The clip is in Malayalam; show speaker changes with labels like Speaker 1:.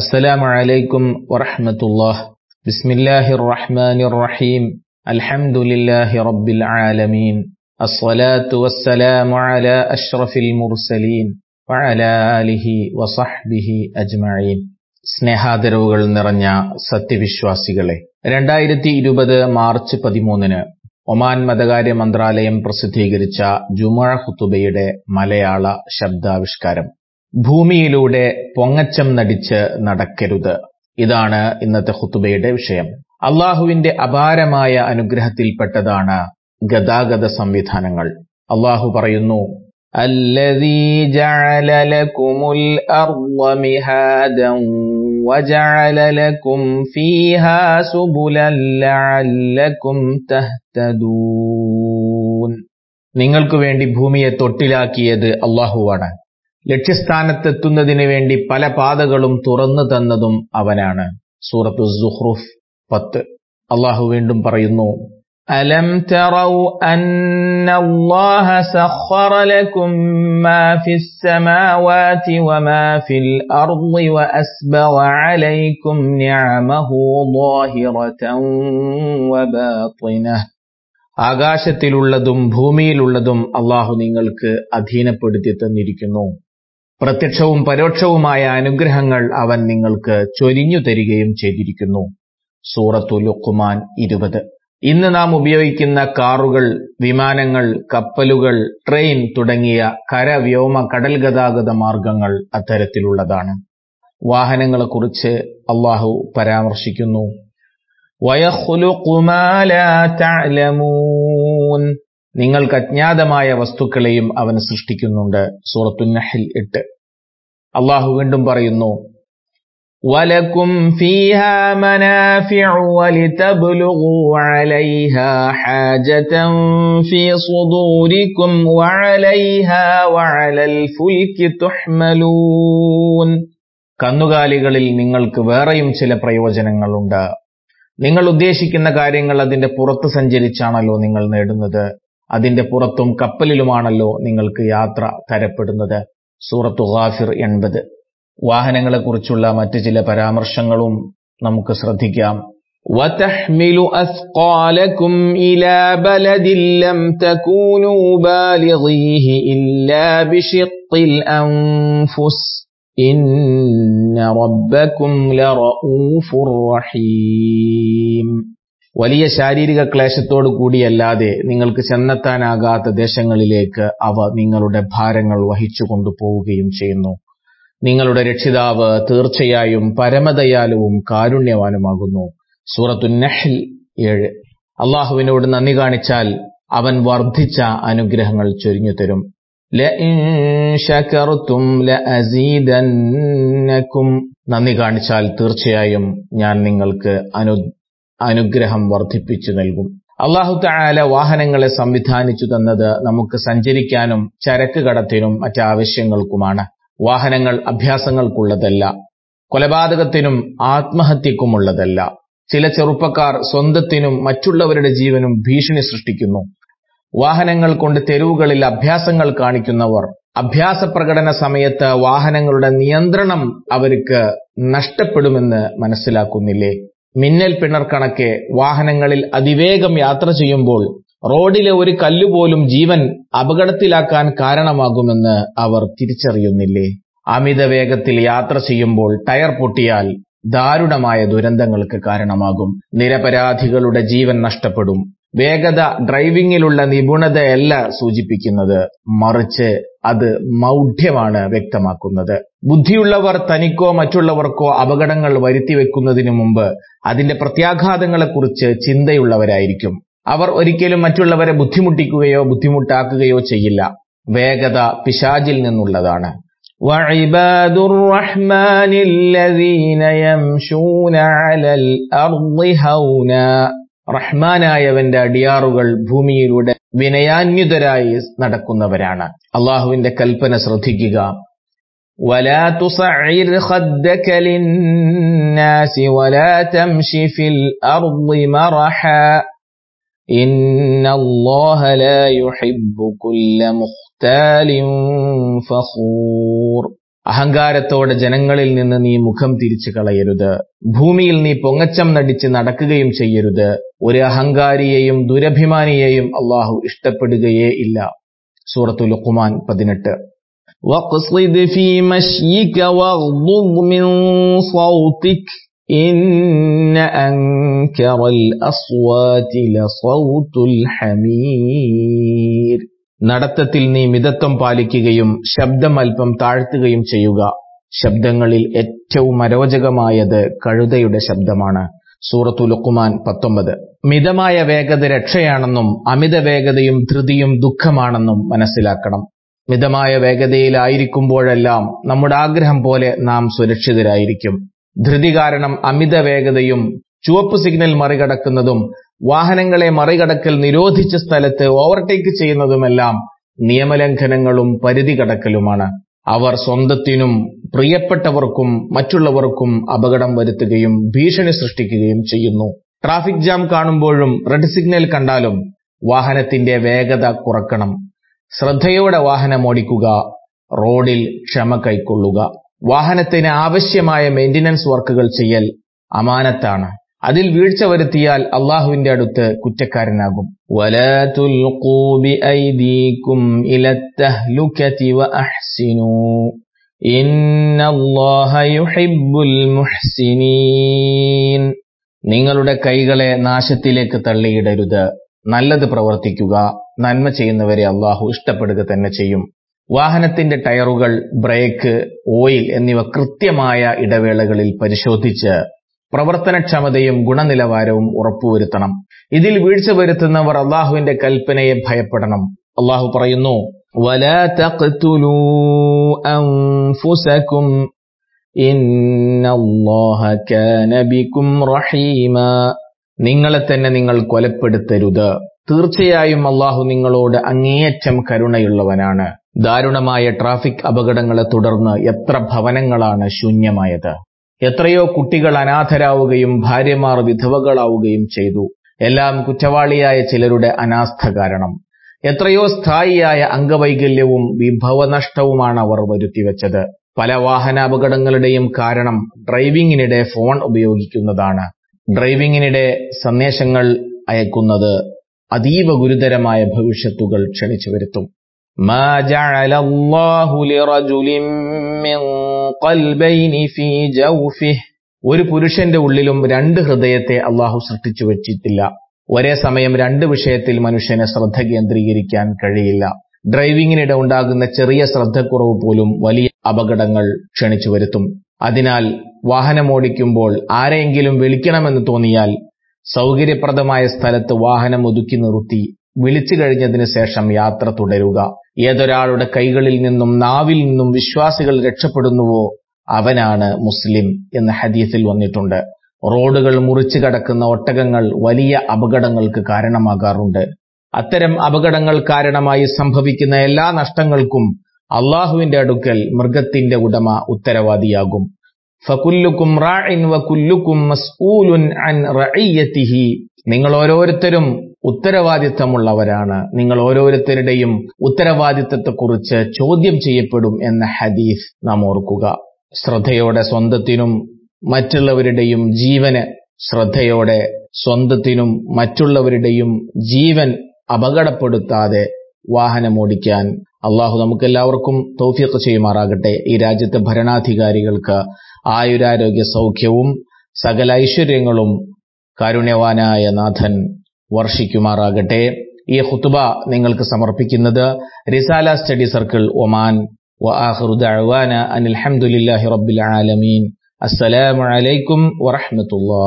Speaker 1: السلام عليكم ورحمة الله بسم الله الرحمن الرحيم الحمد لله رب العالمين الصلاة والسلام على أشرف المرسلين وعلى آله وصحبه أجمعين സ്നേഹാദരവുകൾ നിറഞ്ഞ സത്യവിശ്വാസികളെ രണ്ടായിരത്തി ഇരുപത് മാർച്ച് പതിമൂന്നിന് ഒമാൻ മതകാര്യ മന്ത്രാലയം പ്രസിദ്ധീകരിച്ച ജുമാ ഹുത്തുബയുടെ മലയാള ശബ്ദാവിഷ്കാരം ഭൂമിയിലൂടെ പൊങ്ങച്ചം നടിച്ച് നടക്കരുത് ഇതാണ് ഇന്നത്തെ ഹുത്തുബയുടെ വിഷയം അള്ളാഹുവിന്റെ അപാരമായ അനുഗ്രഹത്തിൽപ്പെട്ടതാണ് ഗതാഗത സംവിധാനങ്ങൾ അള്ളാഹു പറയുന്നു الذي നിങ്ങൾക്ക് വേണ്ടി ഭൂമിയെ തൊട്ടിലാക്കിയത് അള്ളാഹുവാണ് ലക്ഷ്യസ്ഥാനത്തെത്തുന്നതിന് വേണ്ടി പല പാതകളും തുറന്നു തന്നതും അവനാണ് സൂറത്തു സുഹ്റുഫ് പത്ത് അള്ളാഹു വീണ്ടും പറയുന്നു ألم تروا أن الله سخر لكم ما في السماوات وما في الأرض وأسبغ عليكم نعمه ظاهرة وباطنة ആകാശത്തിലുള്ളതും ഭൂമിയിലുള്ളതും അള്ളാഹു നിങ്ങൾക്ക് അധീനപ്പെടുത്തി തന്നിരിക്കുന്നു പ്രത്യക്ഷവും പരോക്ഷവുമായ അനുഗ്രഹങ്ങൾ അവൻ നിങ്ങൾക്ക് ചൊരിഞ്ഞു തരികയും ചെയ്തിരിക്കുന്നു സൂറത്തു ലുക്കുമാൻ ഇരുപത് ഇന്ന് നാം ഉപയോഗിക്കുന്ന കാറുകൾ വിമാനങ്ങൾ കപ്പലുകൾ ട്രെയിൻ തുടങ്ങിയ കര വ്യോമ കടൽ ഗതാഗത മാർഗങ്ങൾ അത്തരത്തിലുള്ളതാണ് വാഹനങ്ങളെക്കുറിച്ച് അള്ളാഹു പരാമർശിക്കുന്നു നിങ്ങൾക്ക് അജ്ഞാതമായ വസ്തുക്കളെയും അവൻ സൃഷ്ടിക്കുന്നുണ്ട് സൂറത്തുനഹിൽ ഇട്ട് അള്ളാഹു വീണ്ടും പറയുന്നു വലക്കും ഫീഹ മനാഫിഉ വലിതബ്ലുഗു അലൈഹ ഹാജതൻ ഫീ സുദൂരികും വഅലൈഹ വഅലൽ ഫുൽകി തുഹ്മലൂൻ കന്നുകാലികളിൽ നിങ്ങൾക്ക് വേറെയും ചില പ്രയോജനങ്ങളുണ്ട് നിങ്ങൾ ഉദ്ദേശിക്കുന്ന കാര്യങ്ങൾ അതിന്റെ പുറത്ത് സഞ്ചരിച്ചാണല്ലോ നിങ്ങൾ നേടുന്നത് അതിന്റെ പുറത്തും കപ്പലിലുമാണല്ലോ നിങ്ങൾക്ക് യാത്ര തരപ്പെടുന്നത് സൂറത്തു ഗാഫിർ എൺപത് വാഹനങ്ങളെക്കുറിച്ചുള്ള മറ്റ് ചില പരാമർശങ്ങളും നമുക്ക് ശ്രദ്ധിക്കാം وتحمل أثقالكم إلى بلد لم تكونوا بالغيه إلا بشق الأنفس إن ربكم لرؤوف رحيم വലിയ ശാരീരിക ക്ലേശത്തോടു കൂടിയല്ലാതെ നിങ്ങൾക്ക് ചെന്നെത്താനാകാത്ത ദേശങ്ങളിലേക്ക് അവ നിങ്ങളുടെ ഭാരങ്ങൾ വഹിച്ചു കൊണ്ടുപോവുകയും ചെയ്യുന്നു നിങ്ങളുടെ രക്ഷിതാവ് തീർച്ചയായും പരമദയാലുവും കാരുണ്യവാനുമാകുന്നു സൂറത്തു നഹ്ൽ ഏഴ് അള്ളാഹുവിനോട് നന്ദി കാണിച്ചാൽ അവൻ വർദ്ധിച്ച അനുഗ്രഹങ്ങൾ ചൊരിഞ്ഞു തരും നന്ദി കാണിച്ചാൽ തീർച്ചയായും ഞാൻ നിങ്ങൾക്ക് അനു അനുഗ്രഹം വർദ്ധിപ്പിച്ചു നൽകും അള്ളാഹു തായാല വാഹനങ്ങളെ സംവിധാനിച്ചു തന്നത് നമുക്ക് സഞ്ചരിക്കാനും ചരക്ക് കടത്തിനും മറ്റാവശ്യങ്ങൾക്കുമാണ് വാഹനങ്ങൾ അഭ്യാസങ്ങൾക്കുള്ളതല്ല കൊലപാതകത്തിനും ആത്മഹത്യക്കുമുള്ളതല്ല ചില ചെറുപ്പക്കാർ സ്വന്തത്തിനും മറ്റുള്ളവരുടെ ജീവനും ഭീഷണി സൃഷ്ടിക്കുന്നു വാഹനങ്ങൾ കൊണ്ട് തെരുവുകളിൽ അഭ്യാസങ്ങൾ കാണിക്കുന്നവർ അഭ്യാസ പ്രകടന സമയത്ത് വാഹനങ്ങളുടെ നിയന്ത്രണം അവർക്ക് നഷ്ടപ്പെടുമെന്ന് മനസ്സിലാക്കുന്നില്ലേ മിന്നൽ പിണർ കണക്കെ വാഹനങ്ങളിൽ അതിവേഗം യാത്ര ചെയ്യുമ്പോൾ റോഡിലെ ഒരു കല്ലുപോലും ജീവൻ അപകടത്തിലാക്കാൻ കാരണമാകുമെന്ന് അവർ തിരിച്ചറിയുന്നില്ലേ അമിത വേഗത്തിൽ യാത്ര ചെയ്യുമ്പോൾ ടയർ പൊട്ടിയാൽ ദാരുണമായ ദുരന്തങ്ങൾക്ക് കാരണമാകും നിരപരാധികളുടെ ജീവൻ നഷ്ടപ്പെടും വേഗത ഡ്രൈവിംഗിലുള്ള നിപുണതയല്ല സൂചിപ്പിക്കുന്നത് മറിച്ച് അത് മൗഢ്യമാണ് വ്യക്തമാക്കുന്നത് ബുദ്ധിയുള്ളവർ തനിക്കോ മറ്റുള്ളവർക്കോ അപകടങ്ങൾ വരുത്തി വെക്കുന്നതിനു മുമ്പ് അതിന്റെ പ്രത്യാഘാതങ്ങളെക്കുറിച്ച് ചിന്തയുള്ളവരായിരിക്കും അവർ ഒരിക്കലും മറ്റുള്ളവരെ ബുദ്ധിമുട്ടിക്കുകയോ ബുദ്ധിമുട്ടാക്കുകയോ ചെയ്യില്ല വേഗത പിശാചിൽ നിന്നുള്ളതാണ് റഹ്മാനായവന്റെ അടിയാറുകൾ ഭൂമിയിലൂടെ വിനയാന്യുതരായി നടക്കുന്നവരാണ് അള്ളാഹുവിന്റെ കൽപ്പന ശ്രദ്ധിക്കുക ولا تصعر خدك للناس ولا تمشي في الأرض مرحا إن الله لا يحب كل مختال فخور അഹങ്കാരത്തോടെ ജനങ്ങളിൽ നിന്ന് നീ മുഖം തിരിച്ചു കളയരുത് ഭൂമിയിൽ നീ പൊങ്ങച്ചം നടിച്ച് നടക്കുകയും ചെയ്യരുത് ഒരു അഹങ്കാരിയെയും ദുരഭിമാനിയെയും അള്ളാഹു ഇഷ്ടപ്പെടുകയേ ഇല്ല സൂറത്തു ലുഖുമാൻ പതിനെട്ട് واقصد في مشيك واغضض من صوتك إن أنكر الأصوات لصوت الحمير നടത്തത്തിൽ നീ മിതത്വം പാലിക്കുകയും ശബ്ദം അല്പം താഴ്ത്തുകയും ചെയ്യുക ശബ്ദങ്ങളിൽ ഏറ്റവും അരോചകമായത് കഴുതയുടെ ശബ്ദമാണ് സൂറത്തു ലുക്കുമാൻ പത്തൊമ്പത് മിതമായ വേഗത രക്ഷയാണെന്നും അമിത വേഗതയും ധൃതിയും ദുഃഖമാണെന്നും മനസ്സിലാക്കണം മിതമായ വേഗതയിലായിരിക്കുമ്പോഴെല്ലാം നമ്മുടെ ആഗ്രഹം പോലെ നാം സുരക്ഷിതരായിരിക്കും ധൃതി കാരണം അമിത വേഗതയും ചുവപ്പ് സിഗ്നൽ മറികടക്കുന്നതും വാഹനങ്ങളെ മറികടക്കൽ നിരോധിച്ച സ്ഥലത്ത് ഓവർടേക്ക് ചെയ്യുന്നതുമെല്ലാം നിയമലംഘനങ്ങളും പരിധി കടക്കലുമാണ് അവർ സ്വന്തത്തിനും പ്രിയപ്പെട്ടവർക്കും മറ്റുള്ളവർക്കും അപകടം വരുത്തുകയും ഭീഷണി സൃഷ്ടിക്കുകയും ചെയ്യുന്നു ട്രാഫിക് ജാം കാണുമ്പോഴും റെഡ് സിഗ്നൽ കണ്ടാലും വാഹനത്തിന്റെ വേഗത കുറക്കണം ശ്രദ്ധയോടെ വാഹനം ഓടിക്കുക റോഡിൽ ക്ഷമ കൈക്കൊള്ളുക വാഹനത്തിന് ആവശ്യമായ മെയിൻ്റനൻസ് വർക്കുകൾ ചെയ്യൽ അമാനത്താണ് അതിൽ വീഴ്ച വരുത്തിയാൽ അള്ളാഹുവിന്റെ അടുത്ത് കുറ്റക്കാരനാകും നിങ്ങളുടെ കൈകളെ നാശത്തിലേക്ക് തള്ളിയിടരുത് നല്ലത് പ്രവർത്തിക്കുക നന്മ ചെയ്യുന്നവരെ അള്ളാഹു ഇഷ്ടപ്പെടുക തന്നെ ചെയ്യും വാഹനത്തിന്റെ ടയറുകൾ ബ്രേക്ക് ഓയിൽ എന്നിവ കൃത്യമായ ഇടവേളകളിൽ പരിശോധിച്ച് പ്രവർത്തനക്ഷമതയും ഗുണനിലവാരവും ഉറപ്പുവരുത്തണം ഇതിൽ വീഴ്ച വരുത്തുന്നവർ അള്ളാഹുവിന്റെ കൽപ്പനയെ ഭയപ്പെടണം അള്ളാഹു പറയുന്നു നിങ്ങളെ തന്നെ നിങ്ങൾ കൊലപ്പെടുത്തരുത് തീർച്ചയായും അള്ളാഹു നിങ്ങളോട് അങ്ങേയറ്റം കരുണയുള്ളവനാണ് ദാരുണമായ ട്രാഫിക് അപകടങ്ങളെ തുടർന്ന് എത്ര ഭവനങ്ങളാണ് ശൂന്യമായത് എത്രയോ കുട്ടികൾ അനാഥരാവുകയും ഭാര്യമാർ വിധവകളാവുകയും ചെയ്തു എല്ലാം കുറ്റവാളിയായ ചിലരുടെ അനാസ്ഥ കാരണം എത്രയോ സ്ഥായിയായ അംഗവൈകല്യവും വിഭവനഷ്ടവുമാണ് അവർ വരുത്തിവെച്ചത് പല വാഹനാപകടങ്ങളുടെയും കാരണം ഡ്രൈവിംഗിനിടെ ഫോൺ ഉപയോഗിക്കുന്നതാണ് ഡ്രൈവിംഗിനിടെ സന്ദേശങ്ങൾ അയക്കുന്നത് അതീവ ഗുരുതരമായ ഭവിഷ്യത്തുകൾ ക്ഷണിച്ചു വരുത്തും ما جعل الله لرجل من قلبين في جوفه ഒരു പുരുഷന്റെ ഉള്ളിലും രണ്ട് ഹൃദയത്തെ അള്ളാഹു സൃഷ്ടിച്ചു വച്ചിട്ടില്ല ഒരേ സമയം രണ്ട് വിഷയത്തിൽ മനുഷ്യന് ശ്രദ്ധ കേന്ദ്രീകരിക്കാൻ കഴിയില്ല ഡ്രൈവിങ്ങിനിടെ ഉണ്ടാകുന്ന ചെറിയ ശ്രദ്ധക്കുറവ് പോലും വലിയ അപകടങ്ങൾ ക്ഷണിച്ചു വരുത്തും അതിനാൽ വാഹനം ഓടിക്കുമ്പോൾ ആരെയെങ്കിലും വിളിക്കണമെന്ന് തോന്നിയാൽ സൗകര്യപ്രദമായ സ്ഥലത്ത് വാഹനം ഒതുക്കി നിർത്തി വിളിച്ചു കഴിഞ്ഞതിന് ശേഷം യാത്ര തുടരുക ഏതൊരാളുടെ കൈകളിൽ നിന്നും നാവിൽ നിന്നും വിശ്വാസികൾ രക്ഷപ്പെടുന്നുവോ അവനാണ് മുസ്ലിം എന്ന് ഹദീസിൽ വന്നിട്ടുണ്ട് റോഡുകൾ മുറിച്ചു കടക്കുന്ന ഒട്ടകങ്ങൾ വലിയ അപകടങ്ങൾക്ക് കാരണമാകാറുണ്ട് അത്തരം അപകടങ്ങൾ കാരണമായി സംഭവിക്കുന്ന എല്ലാ നഷ്ടങ്ങൾക്കും അള്ളാഹുവിന്റെ അടുക്കൽ മൃഗത്തിന്റെ ഉടമ ഉത്തരവാദിയാകും ഫകുല്ലുക്കും റാഇൻ വകുല്ലുക്കും മസ്ഊലുൻ അൻ നിങ്ങൾ ഓരോരുത്തരും ഉത്തരവാദിത്തമുള്ളവരാണ് നിങ്ങൾ ഓരോരുത്തരുടെയും ഉത്തരവാദിത്തത്തെക്കുറിച്ച് ചോദ്യം ചെയ്യപ്പെടും എന്ന ഹദീസ് നാം ഓർക്കുക ശ്രദ്ധയോടെ സ്വന്തത്തിനും മറ്റുള്ളവരുടെയും ജീവന് ശ്രദ്ധയോടെ സ്വന്തത്തിനും മറ്റുള്ളവരുടെയും ജീവൻ അപകടപ്പെടുത്താതെ വാഹനമോടിക്കാൻ അള്ളാഹു നമുക്കെല്ലാവർക്കും തൗഫീഖ് ചെയ്യുമാറാകട്ടെ ഈ രാജ്യത്തെ ഭരണാധികാരികൾക്ക് ആയുരാരോഗ്യ സൗഖ്യവും സകല ഐശ്വര്യങ്ങളും കാരുണ്യവാനായ നാഥൻ വർഷിക്കുമാറാകട്ടെ ഈ ഹുത്തുബ നിങ്ങൾക്ക് സമർപ്പിക്കുന്നത് റിസാല സ്റ്റഡി സർക്കിൾ ഒമാൻ അനിൽ അലഹമുല്ലാഹി റബ്ബിൽ ആലമീൻ അസ്സലാമലൈക്കും വറഹമത്തുല്ലാ